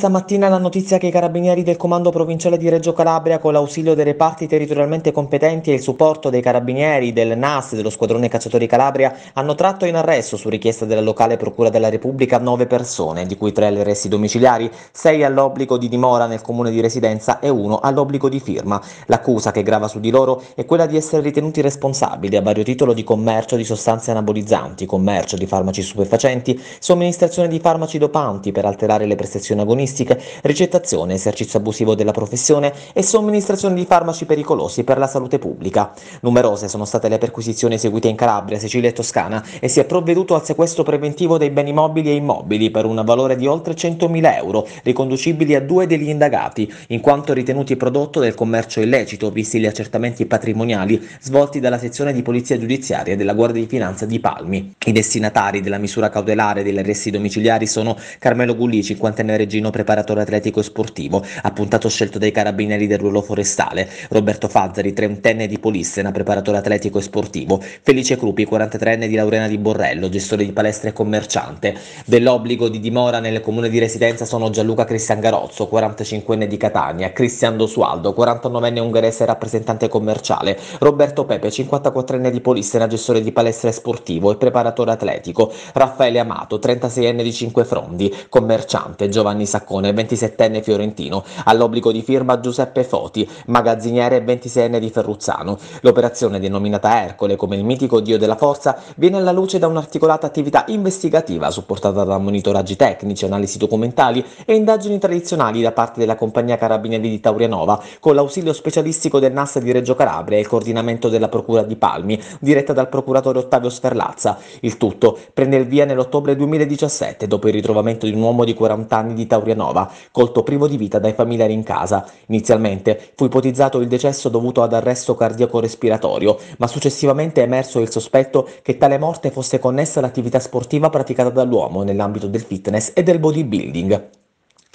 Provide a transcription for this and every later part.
Stamattina la notizia che i carabinieri del Comando Provinciale di Reggio Calabria, con l'ausilio dei reparti territorialmente competenti e il supporto dei carabinieri, del NAS e dello squadrone cacciatori Calabria, hanno tratto in arresto su richiesta della locale Procura della Repubblica nove persone, di cui tre alle resti domiciliari, sei all'obbligo di dimora nel comune di residenza e uno all'obbligo di firma. L'accusa che grava su di loro è quella di essere ritenuti responsabili a vario titolo di commercio di sostanze anabolizzanti, commercio di farmaci stupefacenti, somministrazione di farmaci dopanti per alterare le prestazioni agonistiche agonistica, ricettazione, esercizio abusivo della professione e somministrazione di farmaci pericolosi per la salute pubblica. Numerose sono state le perquisizioni eseguite in Calabria, Sicilia e Toscana e si è provveduto al sequestro preventivo dei beni mobili e immobili per un valore di oltre 100.000 euro, riconducibili a due degli indagati, in quanto ritenuti prodotto del commercio illecito, visti gli accertamenti patrimoniali svolti dalla sezione di polizia giudiziaria della Guardia di Finanza di Palmi. I destinatari della misura cautelare degli arresti domiciliari sono Carmelo Gulli, 50 Regino preparatore atletico e sportivo, appuntato scelto dai carabinieri del ruolo forestale, Roberto Fazzari, trentenne di Polissena, preparatore atletico e sportivo, Felice Crupi, 43enne di Laurena di Borrello, gestore di palestre e commerciante. Dell'obbligo di dimora nel comune di residenza sono Gianluca Cristian Garozzo, 45enne di Catania, Cristian Dosualdo, 49enne ungherese rappresentante commerciale, Roberto Pepe, 54enne di Polissena, gestore di palestre e sportivo e preparatore atletico, Raffaele Amato, 36enne di Cinque Frondi, commerciante, Giovanni Sacco Marcone, 27enne fiorentino, all'obbligo di firma Giuseppe Foti, magazziniere 26enne di Ferruzzano. L'operazione denominata Ercole come il mitico dio della forza viene alla luce da un'articolata attività investigativa supportata da monitoraggi tecnici, analisi documentali e indagini tradizionali da parte della compagnia carabinieri di Taurianova con l'ausilio specialistico del NAS di Reggio Calabria e il coordinamento della procura di Palmi diretta dal procuratore Ottavio Sferlazza. Il tutto prende il via nell'ottobre 2017 dopo il ritrovamento di un uomo di 40 anni di Taurianova Nova, colto privo di vita dai familiari in casa. Inizialmente fu ipotizzato il decesso dovuto ad arresto cardiaco-respiratorio, ma successivamente è emerso il sospetto che tale morte fosse connessa all'attività sportiva praticata dall'uomo nell'ambito del fitness e del bodybuilding.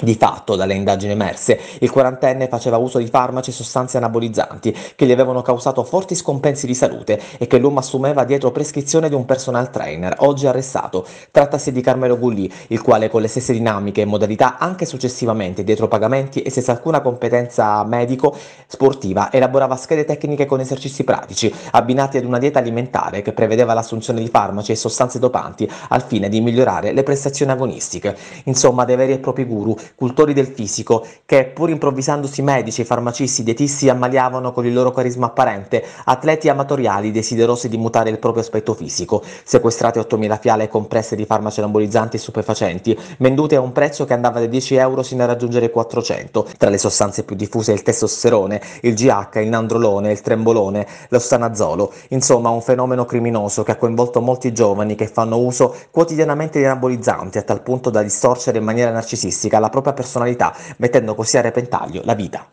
Di fatto, dalle indagini emerse, il quarantenne faceva uso di farmaci e sostanze anabolizzanti che gli avevano causato forti scompensi di salute e che l'uomo assumeva dietro prescrizione di un personal trainer, oggi arrestato. Trattasi di Carmelo Gulli, il quale con le stesse dinamiche e modalità anche successivamente dietro pagamenti e senza alcuna competenza medico-sportiva elaborava schede tecniche con esercizi pratici, abbinati ad una dieta alimentare che prevedeva l'assunzione di farmaci e sostanze dopanti al fine di migliorare le prestazioni agonistiche. Insomma, dei veri e propri guru cultori del fisico, che pur improvvisandosi medici, farmacisti, dietisti ammaliavano con il loro carisma apparente, atleti amatoriali desiderosi di mutare il proprio aspetto fisico, sequestrate 8.000 fiale compresse di farmaci anabolizzanti e stupefacenti, vendute a un prezzo che andava da 10 euro sino a raggiungere 400. Tra le sostanze più diffuse il testosterone, il GH, il nandrolone, il trembolone, lo stanazolo, insomma un fenomeno criminoso che ha coinvolto molti giovani che fanno uso quotidianamente di anabolizzanti a tal punto da distorcere in maniera narcisistica la propria personalità, mettendo così a repentaglio la vita.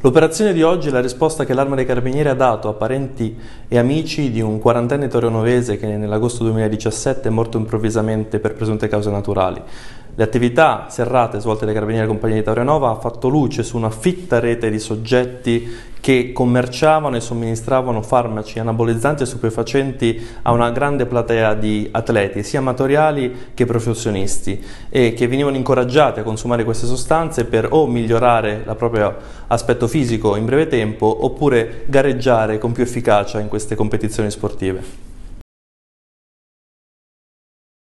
L'operazione di oggi è la risposta che l'Arma dei Carabinieri ha dato a parenti e amici di un quarantenne torionovese che nell'agosto 2017 è morto improvvisamente per presunte cause naturali. Le attività serrate svolte dai Carabinieri della Compagnia di Taurianova ha fatto luce su una fitta rete di soggetti che commerciavano e somministravano farmaci anabolizzanti e stupefacenti a una grande platea di atleti, sia amatoriali che professionisti, e che venivano incoraggiati a consumare queste sostanze per o migliorare il proprio aspetto fisico in breve tempo oppure gareggiare con più efficacia in queste competizioni sportive.